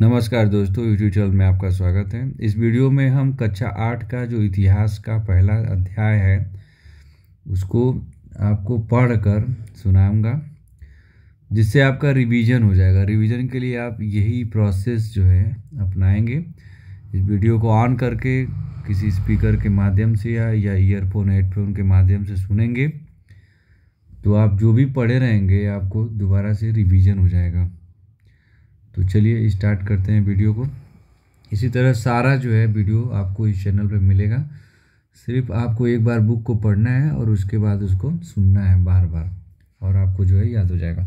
नमस्कार दोस्तों YouTube channel में आपका स्वागत है इस वीडियो में हम कक्षा आठ का जो इतिहास का पहला अध्याय है उसको आपको पढ़कर सुनाऊंगा जिससे आपका रिवीजन हो जाएगा रिवीजन के लिए आप यही प्रोसेस जो है अपनाएंगे इस वीडियो को ऑन करके किसी स्पीकर के माध्यम से या या ईयरफोन हेडफोन के माध्यम से सुनेंगे तो आप जो भी पढ़े रहेंगे आपको दोबारा से रिवीजन हो जाएगा तो चलिए स्टार्ट करते हैं वीडियो को इसी तरह सारा जो है वीडियो आपको इस चैनल पर मिलेगा सिर्फ आपको एक बार बुक को पढ़ना है और उसके बाद उसको सुनना है बार बार और आपको जो है याद हो जाएगा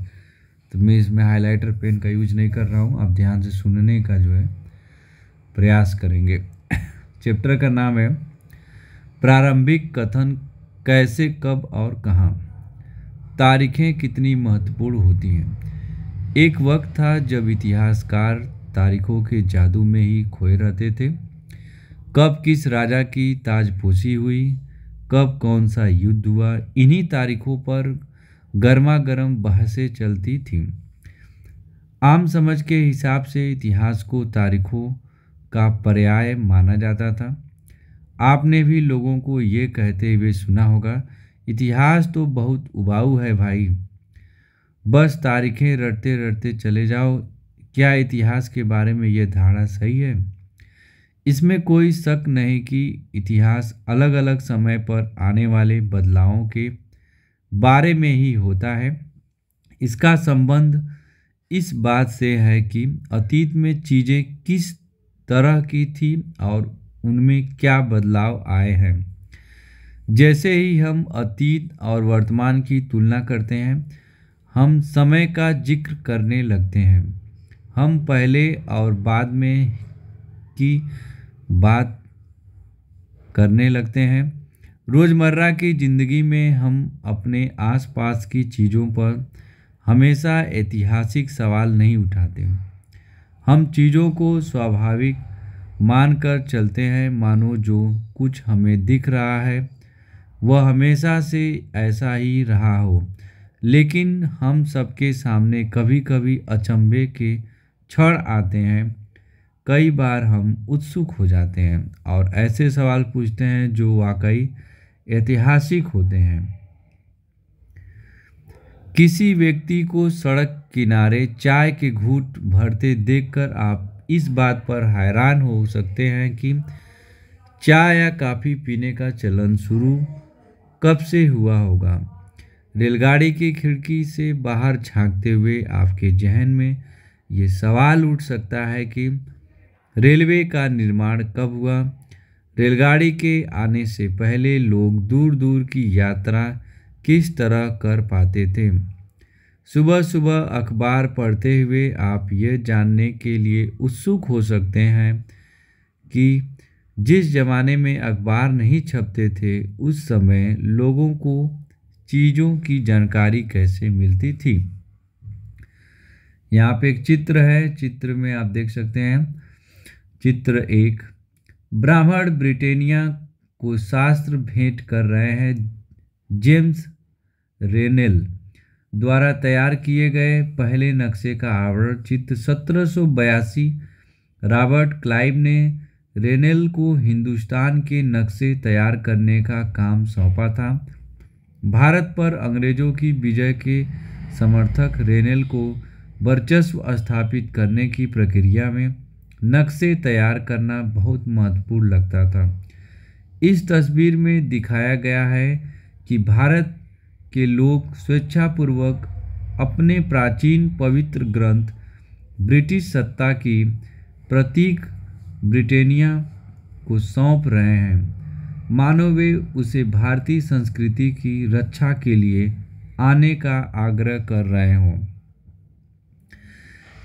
तो मैं इसमें हाइलाइटर पेन का यूज नहीं कर रहा हूँ आप ध्यान से सुनने का जो है प्रयास करेंगे चैप्टर का नाम है प्रारंभिक कथन कैसे कब और कहाँ तारीखें कितनी महत्वपूर्ण होती हैं एक वक्त था जब इतिहासकार तारीखों के जादू में ही खोए रहते थे कब किस राजा की ताजपोशी हुई कब कौन सा युद्ध हुआ इन्हीं तारीखों पर गर्मा गर्म बहसें चलती थीं आम समझ के हिसाब से इतिहास को तारीखों का पर्याय माना जाता था आपने भी लोगों को ये कहते हुए सुना होगा इतिहास तो बहुत उबाऊ है भाई बस तारीखें रटते रटते चले जाओ क्या इतिहास के बारे में यह धारणा सही है इसमें कोई शक नहीं कि इतिहास अलग अलग समय पर आने वाले बदलावों के बारे में ही होता है इसका संबंध इस बात से है कि अतीत में चीज़ें किस तरह की थी और उनमें क्या बदलाव आए हैं जैसे ही हम अतीत और वर्तमान की तुलना करते हैं हम समय का जिक्र करने लगते हैं हम पहले और बाद में की बात करने लगते हैं रोज़मर्रा की ज़िंदगी में हम अपने आसपास की चीज़ों पर हमेशा ऐतिहासिक सवाल नहीं उठाते हम चीज़ों को स्वाभाविक मानकर चलते हैं मानो जो कुछ हमें दिख रहा है वह हमेशा से ऐसा ही रहा हो लेकिन हम सबके सामने कभी कभी अचंभे के क्षण आते हैं कई बार हम उत्सुक हो जाते हैं और ऐसे सवाल पूछते हैं जो वाकई ऐतिहासिक होते हैं किसी व्यक्ति को सड़क किनारे चाय के घूट भरते देखकर आप इस बात पर हैरान हो सकते हैं कि चाय या काफ़ी पीने का चलन शुरू कब से हुआ होगा रेलगाड़ी की खिड़की से बाहर झांकते हुए आपके जहन में ये सवाल उठ सकता है कि रेलवे का निर्माण कब हुआ रेलगाड़ी के आने से पहले लोग दूर दूर की यात्रा किस तरह कर पाते थे सुबह सुबह अखबार पढ़ते हुए आप ये जानने के लिए उत्सुक हो सकते हैं कि जिस ज़माने में अखबार नहीं छपते थे उस समय लोगों को चीज़ों की जानकारी कैसे मिलती थी यहाँ पे एक चित्र है चित्र में आप देख सकते हैं चित्र एक ब्राह्मण ब्रिटेनिया को शास्त्र भेंट कर रहे हैं जेम्स रेनेल द्वारा तैयार किए गए पहले नक्शे का आवरण चित्र सत्रह रॉबर्ट क्लाइव ने रेनेल को हिंदुस्तान के नक्शे तैयार करने का काम सौंपा था भारत पर अंग्रेज़ों की विजय के समर्थक रेनेल को वर्चस्व स्थापित करने की प्रक्रिया में नक्शे तैयार करना बहुत महत्वपूर्ण लगता था इस तस्वीर में दिखाया गया है कि भारत के लोग स्वेच्छापूर्वक अपने प्राचीन पवित्र ग्रंथ ब्रिटिश सत्ता की प्रतीक ब्रिटेनिया को सौंप रहे हैं मानो वे उसे भारतीय संस्कृति की रक्षा के लिए आने का आग्रह कर रहे हों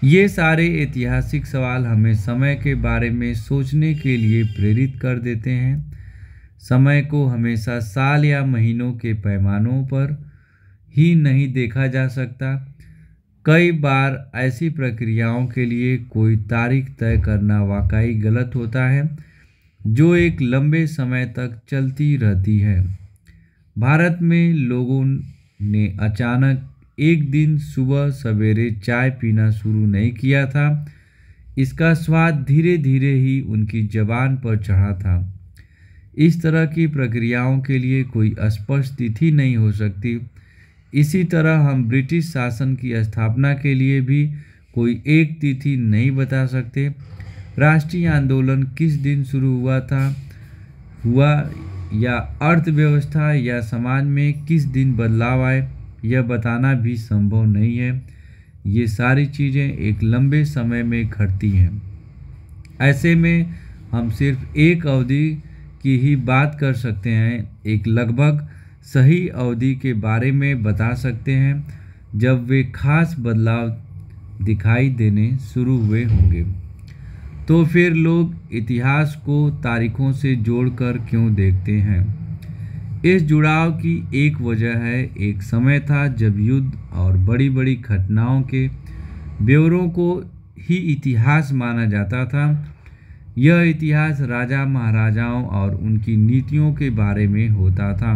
ये सारे ऐतिहासिक सवाल हमें समय के बारे में सोचने के लिए प्रेरित कर देते हैं समय को हमेशा साल या महीनों के पैमानों पर ही नहीं देखा जा सकता कई बार ऐसी प्रक्रियाओं के लिए कोई तारीख तय करना वाकई गलत होता है जो एक लंबे समय तक चलती रहती है भारत में लोगों ने अचानक एक दिन सुबह सवेरे चाय पीना शुरू नहीं किया था इसका स्वाद धीरे धीरे ही उनकी जबान पर चढ़ा था इस तरह की प्रक्रियाओं के लिए कोई स्पष्ट तिथि नहीं हो सकती इसी तरह हम ब्रिटिश शासन की स्थापना के लिए भी कोई एक तिथि नहीं बता सकते राष्ट्रीय आंदोलन किस दिन शुरू हुआ था हुआ या अर्थव्यवस्था या समाज में किस दिन बदलाव आए यह बताना भी संभव नहीं है ये सारी चीज़ें एक लंबे समय में घटती हैं ऐसे में हम सिर्फ एक अवधि की ही बात कर सकते हैं एक लगभग सही अवधि के बारे में बता सकते हैं जब वे खास बदलाव दिखाई देने शुरू हुए होंगे तो फिर लोग इतिहास को तारीखों से जोड़कर क्यों देखते हैं इस जुड़ाव की एक वजह है एक समय था जब युद्ध और बड़ी बड़ी घटनाओं के ब्यौरों को ही इतिहास माना जाता था यह इतिहास राजा महाराजाओं और उनकी नीतियों के बारे में होता था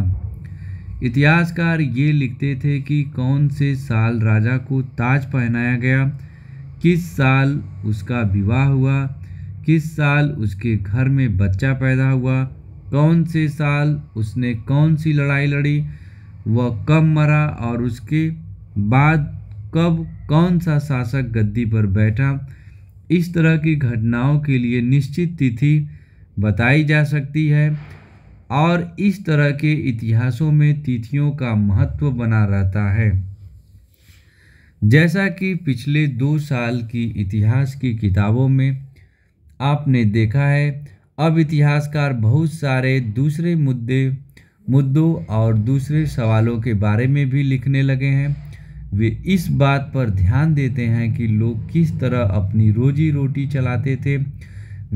इतिहासकार ये लिखते थे कि कौन से साल राजा को ताज पहनाया गया किस साल उसका विवाह हुआ किस साल उसके घर में बच्चा पैदा हुआ कौन से साल उसने कौन सी लड़ाई लड़ी वह कब मरा और उसके बाद कब कौन सा शासक गद्दी पर बैठा इस तरह की घटनाओं के लिए निश्चित तिथि बताई जा सकती है और इस तरह के इतिहासों में तिथियों का महत्व बना रहता है जैसा कि पिछले दो साल की इतिहास की किताबों में आपने देखा है अब इतिहासकार बहुत सारे दूसरे मुद्दे मुद्दों और दूसरे सवालों के बारे में भी लिखने लगे हैं वे इस बात पर ध्यान देते हैं कि लोग किस तरह अपनी रोजी रोटी चलाते थे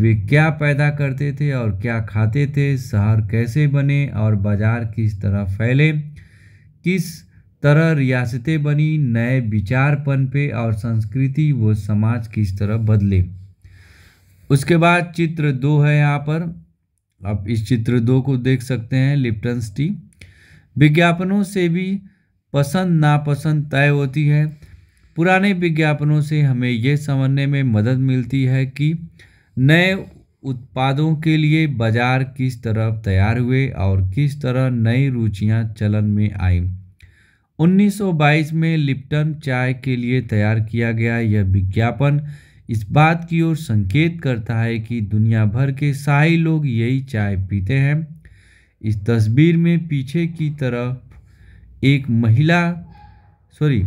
वे क्या पैदा करते थे और क्या खाते थे शहर कैसे बने और बाजार किस तरह फैले किस तरह रियासतें बनी नए विचार पनपे और संस्कृति व समाज किस तरह बदले उसके बाद चित्र दो है यहाँ पर आप इस चित्र दो को देख सकते हैं लिप्टन्स टी विज्ञापनों से भी पसंद नापसंद तय होती है पुराने विज्ञापनों से हमें यह समझने में मदद मिलती है कि नए उत्पादों के लिए बाजार किस तरह तैयार हुए और किस तरह नई रुचियां चलन में आई 1922 में लिप्टन चाय के लिए तैयार किया गया यह विज्ञापन इस बात की ओर संकेत करता है कि दुनिया भर के सारे लोग यही चाय पीते हैं इस तस्वीर में पीछे की तरफ एक महिला सॉरी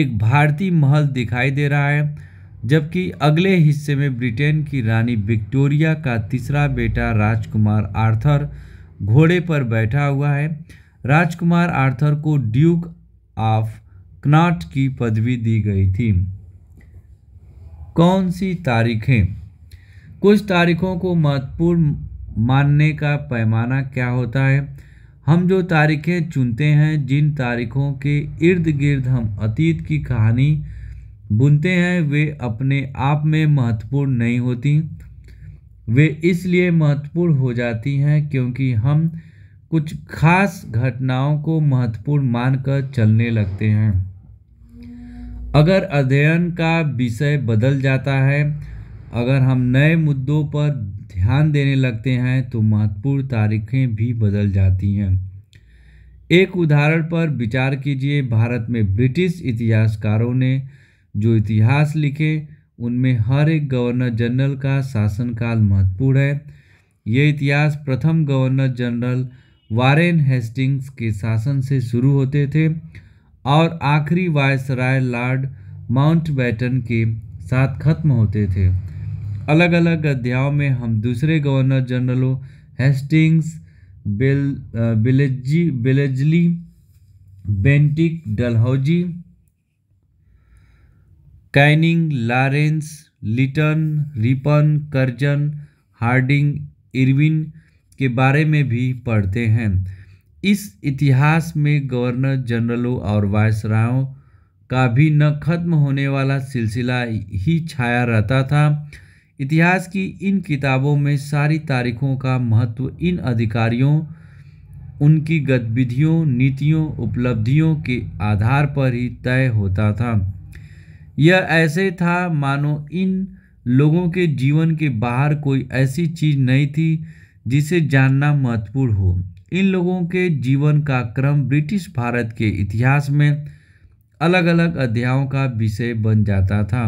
एक भारतीय महल दिखाई दे रहा है जबकि अगले हिस्से में ब्रिटेन की रानी विक्टोरिया का तीसरा बेटा राजकुमार आर्थर घोड़े पर बैठा हुआ है राजकुमार आर्थर को ड्यूक ऑफ कनाट की पदवी दी गई थी कौन सी तारीखें कुछ तारीखों को महत्वपूर्ण मानने का पैमाना क्या होता है हम जो तारीखें चुनते हैं जिन तारीखों के इर्द गिर्द हम अतीत की कहानी बुनते हैं वे अपने आप में महत्वपूर्ण नहीं होती वे इसलिए महत्वपूर्ण हो जाती हैं क्योंकि हम कुछ खास घटनाओं को महत्वपूर्ण मानकर चलने लगते हैं अगर अध्ययन का विषय बदल जाता है अगर हम नए मुद्दों पर ध्यान देने लगते हैं तो महत्वपूर्ण तारीखें भी बदल जाती हैं एक उदाहरण पर विचार कीजिए भारत में ब्रिटिश इतिहासकारों ने जो इतिहास लिखे उनमें हर एक गवर्नर जनरल का शासनकाल महत्वपूर्ण है ये इतिहास प्रथम गवर्नर जनरल वारेन हेस्टिंग्स के शासन से शुरू होते थे और आखिरी वायसराय लॉर्ड माउंटबेटन के साथ खत्म होते थे अलग अलग अध्यायों में हम दूसरे गवर्नर जनरलों हेस्टिंग्स बिल बिलेजी Wellesley Bentinck Dalhousie Canning Lawrence Lytton Ripon Curzon Hardinge Irwin के बारे में भी पढ़ते हैं इस इतिहास में गवर्नर जनरलों और वायसरायों का भी न खत्म होने वाला सिलसिला ही छाया रहता था इतिहास की इन किताबों में सारी तारीखों का महत्व इन अधिकारियों उनकी गतिविधियों नीतियों उपलब्धियों के आधार पर ही तय होता था यह ऐसे था मानो इन लोगों के जीवन के बाहर कोई ऐसी चीज नहीं थी जिसे जानना महत्वपूर्ण हो इन लोगों के जीवन का क्रम ब्रिटिश भारत के इतिहास में अलग अलग अध्यायों का विषय बन जाता था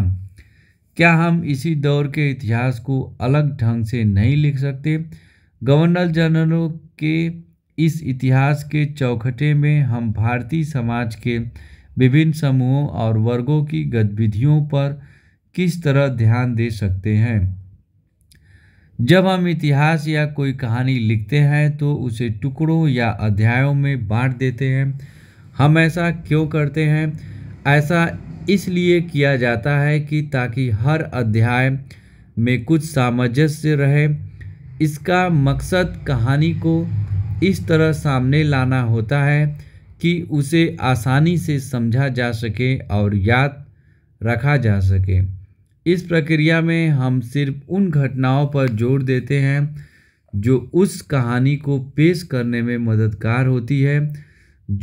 क्या हम इसी दौर के इतिहास को अलग ढंग से नहीं लिख सकते गवर्नर जनरलों के इस इतिहास के चौखटे में हम भारतीय समाज के विभिन्न समूहों और वर्गों की गतिविधियों पर किस तरह ध्यान दे सकते हैं जब हम इतिहास या कोई कहानी लिखते हैं तो उसे टुकड़ों या अध्यायों में बांट देते हैं हम ऐसा क्यों करते हैं ऐसा इसलिए किया जाता है कि ताकि हर अध्याय में कुछ सामंजस्य रहे इसका मकसद कहानी को इस तरह सामने लाना होता है कि उसे आसानी से समझा जा सके और याद रखा जा सके इस प्रक्रिया में हम सिर्फ उन घटनाओं पर जोर देते हैं जो उस कहानी को पेश करने में मददगार होती है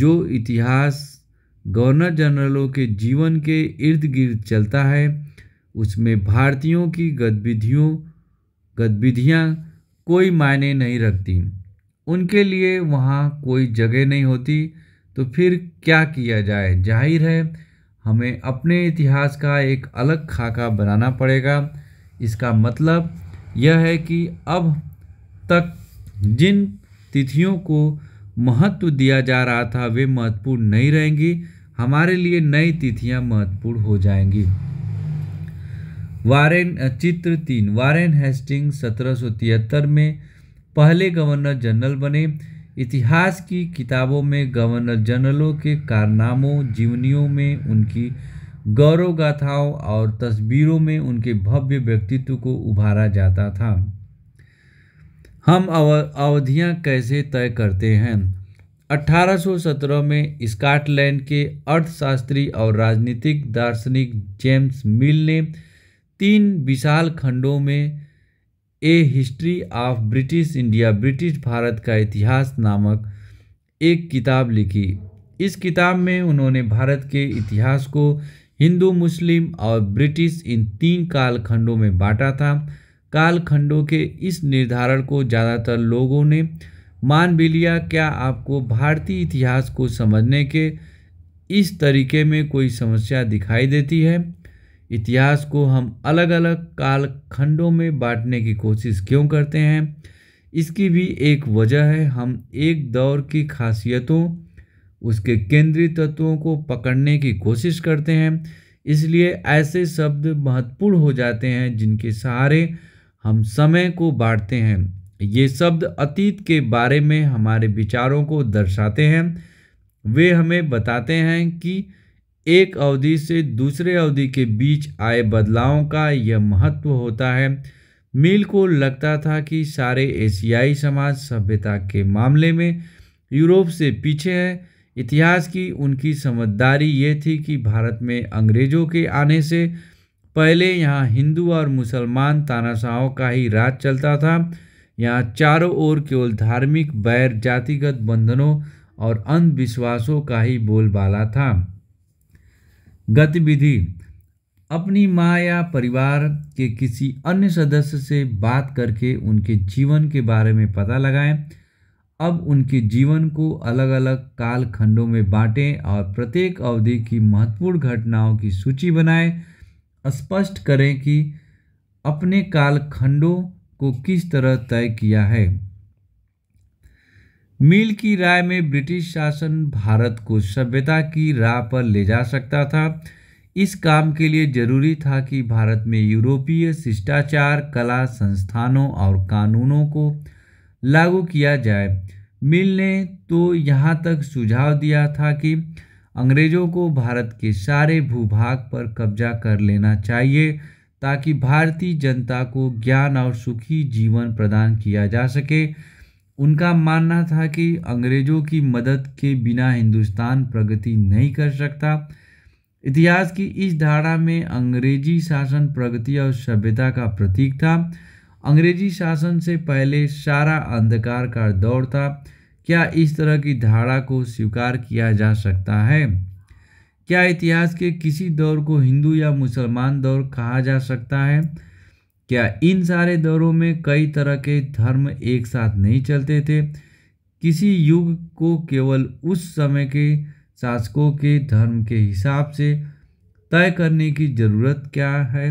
जो इतिहास गवर्नर जनरलों के जीवन के इर्द गिर्द चलता है उसमें भारतीयों की गतिविधियों गतिविधियाँ कोई मायने नहीं रखती उनके लिए वहाँ कोई जगह नहीं होती तो फिर क्या किया जाए जाहिर है हमें अपने इतिहास का एक अलग खाका बनाना पड़ेगा इसका मतलब यह है कि अब तक जिन तिथियों को महत्व दिया जा रहा था वे महत्वपूर्ण नहीं रहेंगी हमारे लिए नई तिथियां महत्वपूर्ण हो जाएंगी वारेन चित्र तीन वारेन हेस्टिंग सत्रह में पहले गवर्नर जनरल बने इतिहास की किताबों में गवर्नर जनरलों के कारनामों जीवनियों में उनकी गौरव गाथाओं और तस्वीरों में उनके भव्य व्यक्तित्व को उभारा जाता था हम अवधियां कैसे तय करते हैं 1817 में स्कॉटलैंड के अर्थशास्त्री और राजनीतिक दार्शनिक जेम्स मिल ने तीन विशाल खंडों में a history of British India British Bharat का इतिहास नामक एक किताब लिखी इस किताब में उन्होंने भारत के इतिहास को हिंदू मुस्लिम और ब्रिटिश इन तीन कालखंडों में बांटा था कालखंडों के इस निर्धारण को ज़्यादातर लोगों ने मान भी लिया क्या आपको भारतीय इतिहास को समझने के इस तरीके में कोई समस्या दिखाई देती है इतिहास को हम अलग अलग कालखंडों में बांटने की कोशिश क्यों करते हैं इसकी भी एक वजह है हम एक दौर की खासियतों उसके केंद्रीय तत्वों को पकड़ने की कोशिश करते हैं इसलिए ऐसे शब्द महत्वपूर्ण हो जाते हैं जिनके सहारे हम समय को बांटते हैं ये शब्द अतीत के बारे में हमारे विचारों को दर्शाते हैं वे हमें बताते हैं कि एक अवधि से दूसरे अवधि के बीच आए बदलावों का यह महत्व होता है मिल को लगता था कि सारे एशियाई समाज सभ्यता के मामले में यूरोप से पीछे है इतिहास की उनकी समझदारी ये थी कि भारत में अंग्रेज़ों के आने से पहले यहाँ हिंदू और मुसलमान तानाशाहों का ही राज चलता था यहाँ चारों ओर केवल धार्मिक बैर जातिगत बंधनों और अंधविश्वासों का ही बोलबाला था गतिविधि अपनी माँ या परिवार के किसी अन्य सदस्य से बात करके उनके जीवन के बारे में पता लगाएं अब उनके जीवन को अलग अलग कालखंडों में बांटें और प्रत्येक अवधि की महत्वपूर्ण घटनाओं की सूची बनाएं स्पष्ट करें कि अपने कालखंडों को किस तरह तय किया है मिल की राय में ब्रिटिश शासन भारत को सभ्यता की राह पर ले जा सकता था इस काम के लिए जरूरी था कि भारत में यूरोपीय शिष्टाचार कला संस्थानों और कानूनों को लागू किया जाए मिल ने तो यहाँ तक सुझाव दिया था कि अंग्रेज़ों को भारत के सारे भूभाग पर कब्जा कर लेना चाहिए ताकि भारतीय जनता को ज्ञान और सुखी जीवन प्रदान किया जा सके उनका मानना था कि अंग्रेज़ों की मदद के बिना हिंदुस्तान प्रगति नहीं कर सकता इतिहास की इस धारा में अंग्रेजी शासन प्रगति और सभ्यता का प्रतीक था अंग्रेजी शासन से पहले सारा अंधकार का दौर था क्या इस तरह की धारा को स्वीकार किया जा सकता है क्या इतिहास के किसी दौर को हिंदू या मुसलमान दौर कहा जा सकता है क्या इन सारे दौरों में कई तरह के धर्म एक साथ नहीं चलते थे किसी युग को केवल उस समय के शासकों के धर्म के हिसाब से तय करने की ज़रूरत क्या है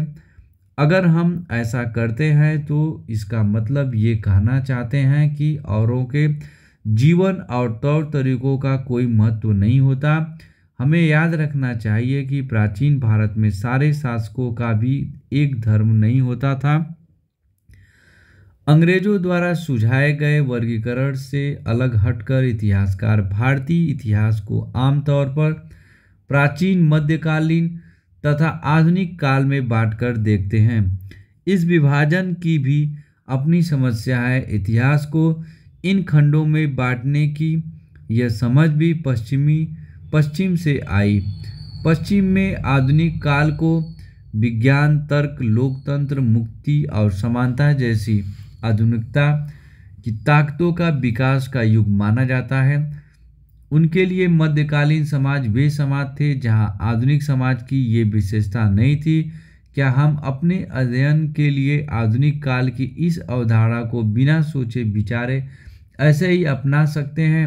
अगर हम ऐसा करते हैं तो इसका मतलब ये कहना चाहते हैं कि औरों के जीवन और तौर तरीकों का कोई महत्व नहीं होता हमें याद रखना चाहिए कि प्राचीन भारत में सारे शासकों का भी एक धर्म नहीं होता था अंग्रेजों द्वारा सुझाए गए वर्गीकरण से अलग हटकर इतिहासकार भारतीय इतिहास को आमतौर पर प्राचीन मध्यकालीन तथा आधुनिक काल में बांटकर देखते हैं इस विभाजन की भी अपनी समस्या है इतिहास को इन खंडों में बांटने की यह समझ भी पश्चिमी पश्चिम से आई पश्चिम में आधुनिक काल को विज्ञान तर्क लोकतंत्र मुक्ति और समानता जैसी आधुनिकता की ताकतों का विकास का युग माना जाता है उनके लिए मध्यकालीन समाज वे समाज थे जहां आधुनिक समाज की ये विशेषता नहीं थी क्या हम अपने अध्ययन के लिए आधुनिक काल की इस अवधारणा को बिना सोचे विचारे ऐसे ही अपना सकते हैं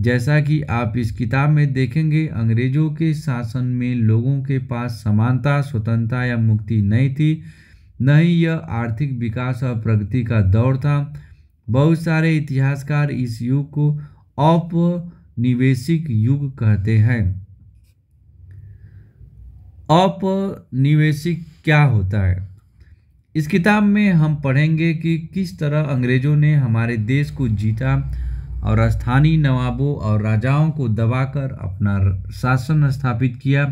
जैसा कि आप इस किताब में देखेंगे अंग्रेजों के शासन में लोगों के पास समानता स्वतंत्रता या मुक्ति नहीं थी न ही यह आर्थिक विकास और प्रगति का दौर था बहुत सारे इतिहासकार इस युग को औपनिवेशिक युग कहते हैं औपनिवेशिक क्या होता है इस किताब में हम पढ़ेंगे कि किस तरह अंग्रेज़ों ने हमारे देश को जीता और स्थानीय नवाबों और राजाओं को दबाकर अपना शासन स्थापित किया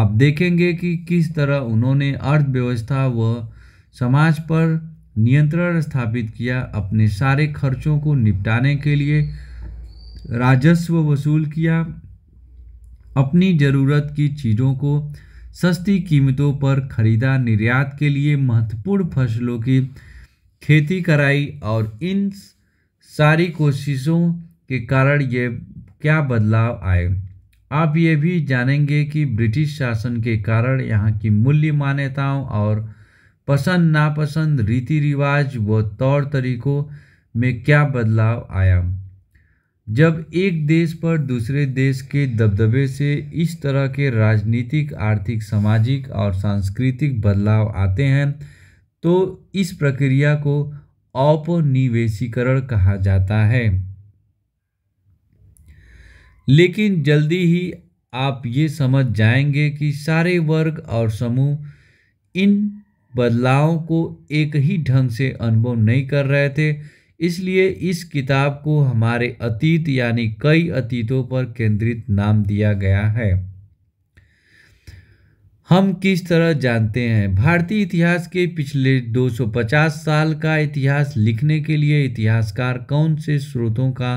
आप देखेंगे कि किस तरह उन्होंने अर्थव्यवस्था व समाज पर नियंत्रण स्थापित किया अपने सारे खर्चों को निपटाने के लिए राजस्व वसूल किया अपनी ज़रूरत की चीज़ों को सस्ती कीमतों पर खरीदा निर्यात के लिए महत्वपूर्ण फसलों की खेती कराई और इन सारी कोशिशों के कारण ये क्या बदलाव आए आप ये भी जानेंगे कि ब्रिटिश शासन के कारण यहाँ की मूल्य मान्यताओं और पसंद नापसंद रीति रिवाज व तौर तरीकों में क्या बदलाव आया जब एक देश पर दूसरे देश के दबदबे से इस तरह के राजनीतिक आर्थिक सामाजिक और सांस्कृतिक बदलाव आते हैं तो इस प्रक्रिया को औपनिवेशीकरण कहा जाता है लेकिन जल्दी ही आप ये समझ जाएंगे कि सारे वर्ग और समूह इन बदलावों को एक ही ढंग से अनुभव नहीं कर रहे थे इसलिए इस किताब को हमारे अतीत यानी कई अतीतों पर केंद्रित नाम दिया गया है हम किस तरह जानते हैं भारतीय इतिहास के पिछले 250 साल का इतिहास लिखने के लिए इतिहासकार कौन से स्रोतों का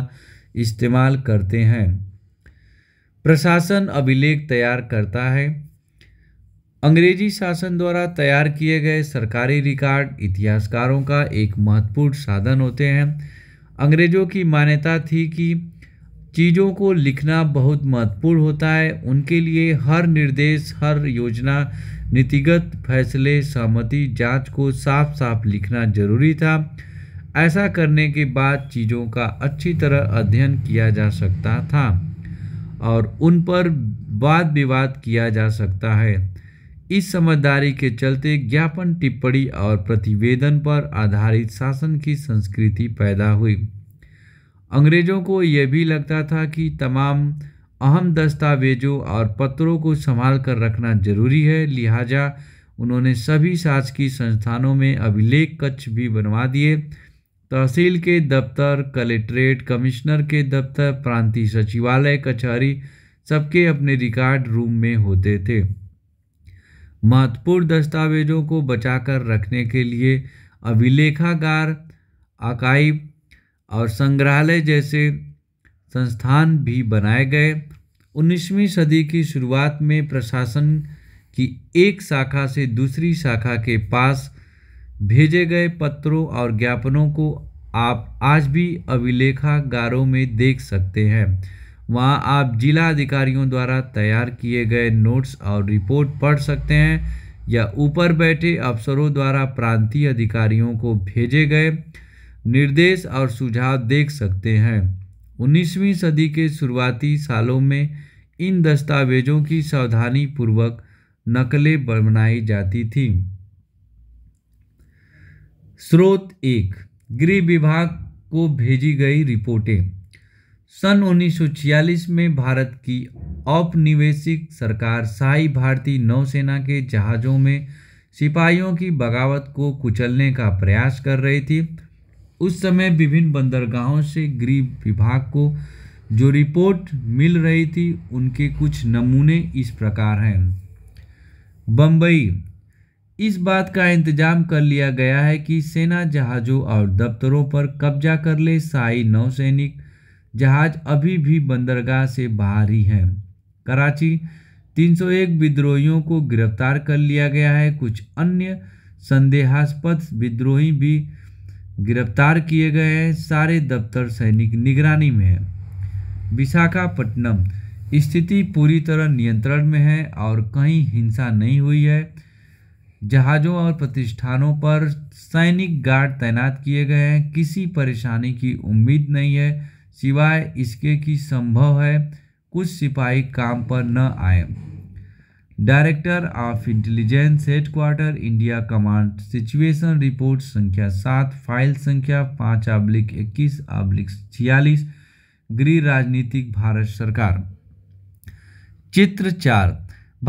इस्तेमाल करते हैं प्रशासन अभिलेख तैयार करता है अंग्रेजी शासन द्वारा तैयार किए गए सरकारी रिकॉर्ड इतिहासकारों का एक महत्वपूर्ण साधन होते हैं अंग्रेजों की मान्यता थी कि चीज़ों को लिखना बहुत महत्वपूर्ण होता है उनके लिए हर निर्देश हर योजना नीतिगत फैसले सहमति जांच को साफ साफ लिखना जरूरी था ऐसा करने के बाद चीज़ों का अच्छी तरह अध्ययन किया जा सकता था और उन पर वाद विवाद किया जा सकता है इस समझदारी के चलते ज्ञापन टिप्पणी और प्रतिवेदन पर आधारित शासन की संस्कृति पैदा हुई अंग्रेज़ों को यह भी लगता था कि तमाम अहम दस्तावेजों और पत्रों को संभाल कर रखना जरूरी है लिहाजा उन्होंने सभी शासकीय संस्थानों में अभिलेख कक्ष भी बनवा दिए तहसील के दफ्तर कलेक्ट्रेट कमिश्नर के दफ्तर प्रांतीय सचिवालय कचहरी सबके अपने रिकॉर्ड रूम में होते थे महत्वपूर्ण दस्तावेजों को बचाकर रखने के लिए अभिलेखागार आकाइब और संग्रहालय जैसे संस्थान भी बनाए गए 19वीं सदी की शुरुआत में प्रशासन की एक शाखा से दूसरी शाखा के पास भेजे गए पत्रों और ज्ञापनों को आप आज भी अभिलेखागारों में देख सकते हैं वहां आप जिला अधिकारियों द्वारा तैयार किए गए नोट्स और रिपोर्ट पढ़ सकते हैं या ऊपर बैठे अफसरों द्वारा प्रांतीय अधिकारियों को भेजे गए निर्देश और सुझाव देख सकते हैं उन्नीसवीं सदी के शुरुआती सालों में इन दस्तावेजों की सावधानीपूर्वक नकलें बनाई जाती थी स्रोत एक गृह विभाग को भेजी गई रिपोर्टें सन 1946 में भारत की औपनिवेशिक सरकार शाही भारतीय नौसेना के जहाज़ों में सिपाहियों की बगावत को कुचलने का प्रयास कर रही थी उस समय विभिन्न बंदरगाहों से गृह विभाग को जो रिपोर्ट मिल रही थी उनके कुछ नमूने इस प्रकार हैं बम्बई इस बात का इंतजाम कर लिया गया है कि सेना जहाज़ों और दफ्तरों पर कब्जा कर ले शाही नौसैनिक जहाज अभी भी बंदरगाह से बाहर ही हैं कराची 301 विद्रोहियों को गिरफ्तार कर लिया गया है कुछ अन्य संदेहास्पद विद्रोही भी गिरफ्तार किए गए हैं सारे दफ्तर सैनिक निगरानी में हैं विशाखापट्टनम स्थिति पूरी तरह नियंत्रण में है और कहीं हिंसा नहीं हुई है जहाज़ों और प्रतिष्ठानों पर सैनिक गार्ड तैनात किए गए हैं किसी परेशानी की उम्मीद नहीं है सिवाय इसके कि संभव है कुछ सिपाही काम पर न आए director of intelligence headquarter India command situation report संख्या सात फाइल संख्या पाँच आब्लिक इक्कीस आब्लिक छियालीस गृह राजनीतिक भारत सरकार चित्र चार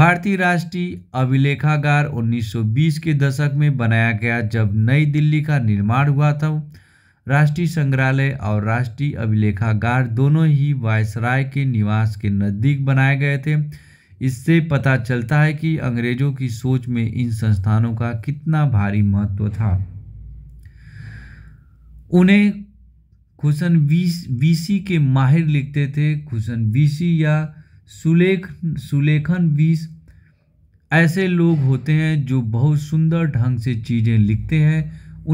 भारतीय राष्ट्रीय अभिलेखागार 1920 के दशक में बनाया गया जब नई दिल्ली का निर्माण हुआ था राष्ट्रीय संग्रहालय और राष्ट्रीय अभिलेखागार दोनों ही वायसराय के निवास के नज़दीक बनाए गए थे इससे पता चलता है कि अंग्रेजों की सोच में इन संस्थानों का कितना भारी महत्व था उन्हें खुसन बीसी के माहिर लिखते थे खुसन बीसी या सुलेख सुलेखन बीस ऐसे लोग होते हैं जो बहुत सुंदर ढंग से चीज़ें लिखते हैं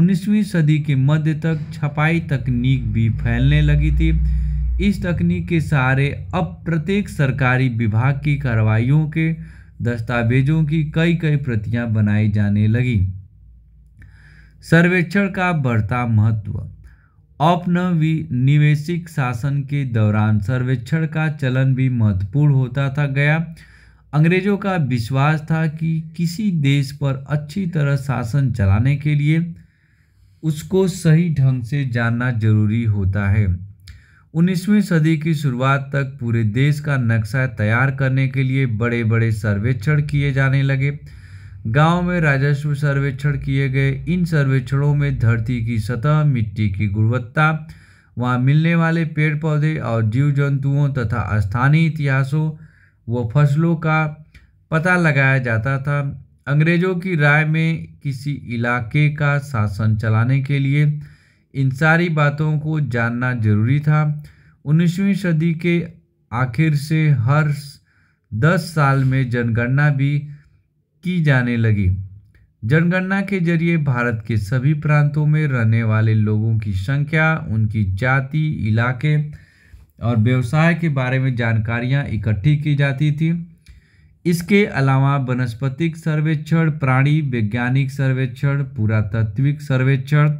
19वीं सदी के मध्य तक छपाई तकनीक भी फैलने लगी थी इस तकनीक के सहारे अब प्रत्येक सरकारी विभाग की कार्रवाइयों के दस्तावेजों की कई कई प्रतियां बनाई जाने लगी सर्वेक्षण का बढ़ता महत्व औपनिवेशिक शासन के दौरान सर्वेक्षण का चलन भी महत्वपूर्ण होता था गया अंग्रेजों का विश्वास था कि किसी देश पर अच्छी तरह शासन चलाने के लिए उसको सही ढंग से जानना जरूरी होता है 19वीं सदी की शुरुआत तक पूरे देश का नक्शा तैयार करने के लिए बड़े बड़े सर्वेक्षण किए जाने लगे गांव में राजस्व सर्वेक्षण किए गए इन सर्वेक्षणों में धरती की सतह मिट्टी की गुणवत्ता वहाँ मिलने वाले पेड़ पौधे और जीव जंतुओं तथा स्थानीय इतिहासों व फसलों का पता लगाया जाता था अंग्रेजों की राय में किसी इलाके का शासन चलाने के लिए इन सारी बातों को जानना जरूरी था 19वीं सदी के आखिर से हर 10 साल में जनगणना भी की जाने लगी जनगणना के जरिए भारत के सभी प्रांतों में रहने वाले लोगों की संख्या उनकी जाति इलाके और व्यवसाय के बारे में जानकारियाँ इकट्ठी की जाती थी इसके अलावा वनस्पतिक सर्वेक्षण प्राणी वैज्ञानिक सर्वेक्षण पुरातत्विक सर्वेक्षण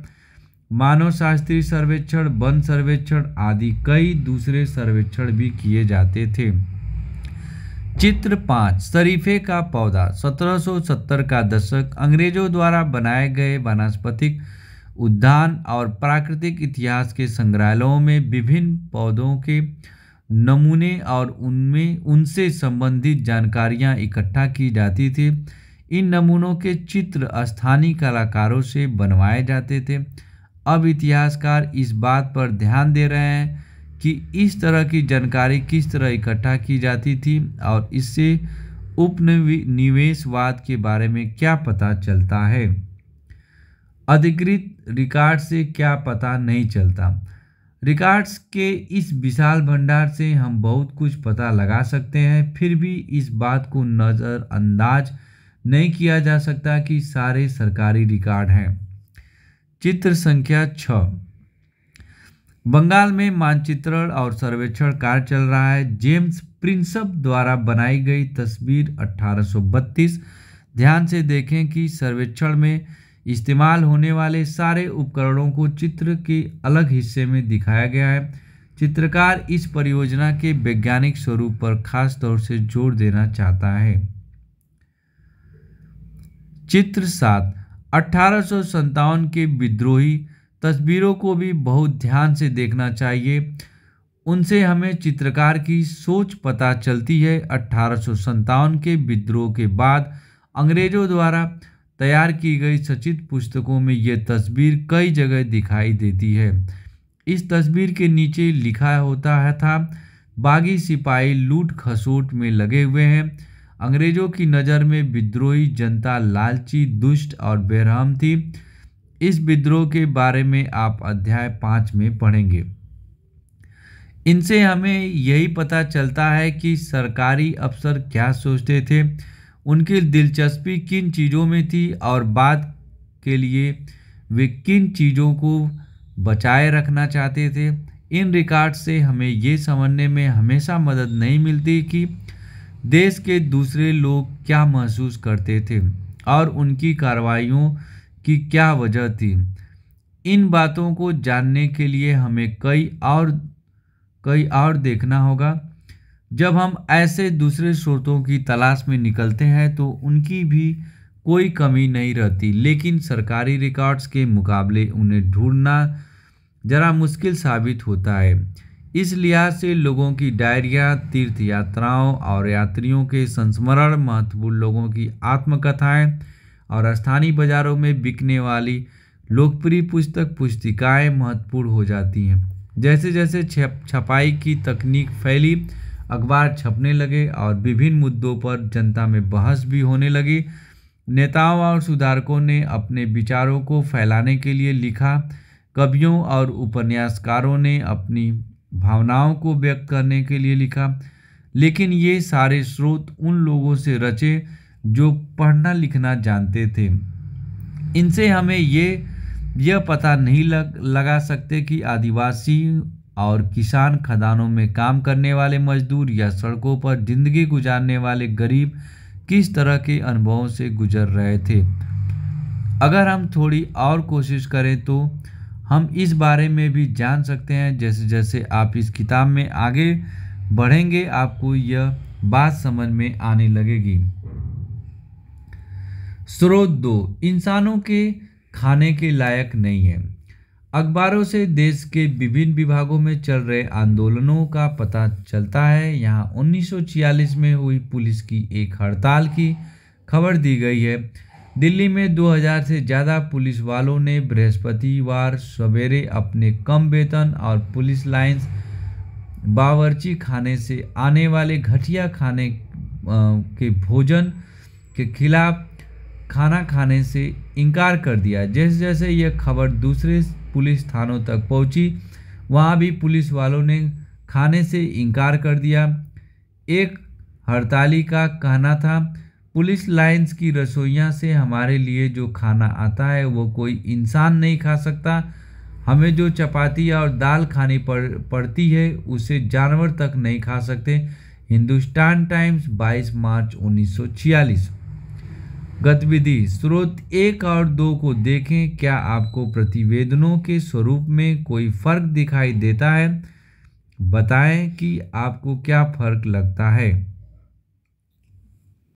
मानव शास्त्रीय सर्वेक्षण वन सर्वेक्षण आदि कई दूसरे सर्वेक्षण भी किए जाते थे चित्र पाँच शरीफे का पौधा 1770 का दशक अंग्रेजों द्वारा बनाए गए वनस्पतिक उद्यान और प्राकृतिक इतिहास के संग्रहालयों में विभिन्न पौधों के नमूने और उनमें उनसे संबंधित जानकारियाँ इकट्ठा की जाती थी इन नमूनों के चित्र स्थानीय कलाकारों से बनवाए जाते थे अब इतिहासकार इस बात पर ध्यान दे रहे हैं कि इस तरह की जानकारी किस तरह इकट्ठा की जाती थी और इससे उपनिवेशवाद के बारे में क्या पता चलता है अधिकृत रिकॉर्ड से क्या पता नहीं चलता रिकॉर्ड्स के इस विशाल भंडार से हम बहुत कुछ पता लगा सकते हैं फिर भी इस बात को नज़रअंदाज नहीं किया जा सकता कि सारे सरकारी रिकॉर्ड हैं चित्र संख्या छ बंगाल में मानचित्रण और सर्वेक्षण कार्य चल रहा है जेम्स प्रिंसप द्वारा बनाई गई तस्वीर 1832 ध्यान से देखें कि सर्वेक्षण में इस्तेमाल होने वाले सारे उपकरणों को चित्र के अलग हिस्से में दिखाया गया है चित्रकार इस परियोजना के वैज्ञानिक स्वरूप पर खास तौर से जोर देना चाहता है चित्र सात अट्ठारह के विद्रोही तस्वीरों को भी बहुत ध्यान से देखना चाहिए उनसे हमें चित्रकार की सोच पता चलती है अट्ठारह के विद्रोह के बाद अंग्रेजों द्वारा तैयार की गई सचित पुस्तकों में यह तस्वीर कई जगह दिखाई देती है इस तस्वीर के नीचे लिखा होता है था बागी सिपाही लूट खसोट में लगे हुए हैं अंग्रेजों की नज़र में विद्रोही जनता लालची दुष्ट और बेरहम थी इस विद्रोह के बारे में आप अध्याय पाँच में पढ़ेंगे इनसे हमें यही पता चलता है कि सरकारी अफसर क्या सोचते थे उनकी दिलचस्पी किन चीज़ों में थी और बाद के लिए वे किन चीज़ों को बचाए रखना चाहते थे इन रिकॉर्ड से हमें ये समझने में हमेशा मदद नहीं मिलती कि देश के दूसरे लोग क्या महसूस करते थे और उनकी कार्रवाइयों की क्या वजह थी इन बातों को जानने के लिए हमें कई और कई और देखना होगा जब हम ऐसे दूसरे स्रोतों की तलाश में निकलते हैं तो उनकी भी कोई कमी नहीं रहती लेकिन सरकारी रिकॉर्ड्स के मुकाबले उन्हें ढूंढना ज़रा मुश्किल साबित होता है इस लिहाज से लोगों की डायरिया तीर्थ यात्राओं और यात्रियों के संस्मरण महत्वपूर्ण लोगों की आत्मकथाएं और स्थानीय बाज़ारों में बिकने वाली लोकप्रिय पुस्तक पुस्तिकाएं महत्वपूर्ण हो जाती हैं जैसे जैसे छप छपाई की तकनीक फैली अखबार छपने लगे और विभिन्न मुद्दों पर जनता में बहस भी होने लगी नेताओं और सुधारकों ने अपने विचारों को फैलाने के लिए लिखा कवियों और उपन्यासकारों ने अपनी भावनाओं को व्यक्त करने के लिए लिखा लेकिन ये सारे स्रोत उन लोगों से रचे जो पढ़ना लिखना जानते थे इनसे हमें ये यह पता नहीं लग लगा सकते कि आदिवासी और किसान खदानों में काम करने वाले मजदूर या सड़कों पर जिंदगी गुजारने वाले गरीब किस तरह के अनुभवों से गुजर रहे थे अगर हम थोड़ी और कोशिश करें तो हम इस बारे में भी जान सकते हैं जैसे जैसे आप इस किताब में आगे बढ़ेंगे आपको यह बात समझ में आने लगेगी स्रोत दो इंसानों के खाने के लायक नहीं है अखबारों से देश के विभिन्न विभागों में चल रहे आंदोलनों का पता चलता है यहाँ 1946 में हुई पुलिस की एक हड़ताल की खबर दी गई है दिल्ली में 2000 से ज़्यादा पुलिस वालों ने बृहस्पतिवार सवेरे अपने कम वेतन और पुलिस लाइन्स बावर्ची खाने से आने वाले घटिया खाने के भोजन के खिलाफ खाना खाने से इनकार कर दिया जैसे जैसे यह खबर दूसरे पुलिस थानों तक पहुंची वहां भी पुलिस वालों ने खाने से इनकार कर दिया एक हड़ताली का कहना था पुलिस लाइंस की रसोइयाँ से हमारे लिए जो खाना आता है वो कोई इंसान नहीं खा सकता हमें जो चपाती और दाल खानी पड़ पड़ती है उसे जानवर तक नहीं खा सकते हिंदुस्तान टाइम्स 22 मार्च 1946 गतिविधि स्रोत एक और दो को देखें क्या आपको प्रतिवेदनों के स्वरूप में कोई फर्क दिखाई देता है बताएं कि आपको क्या फर्क लगता है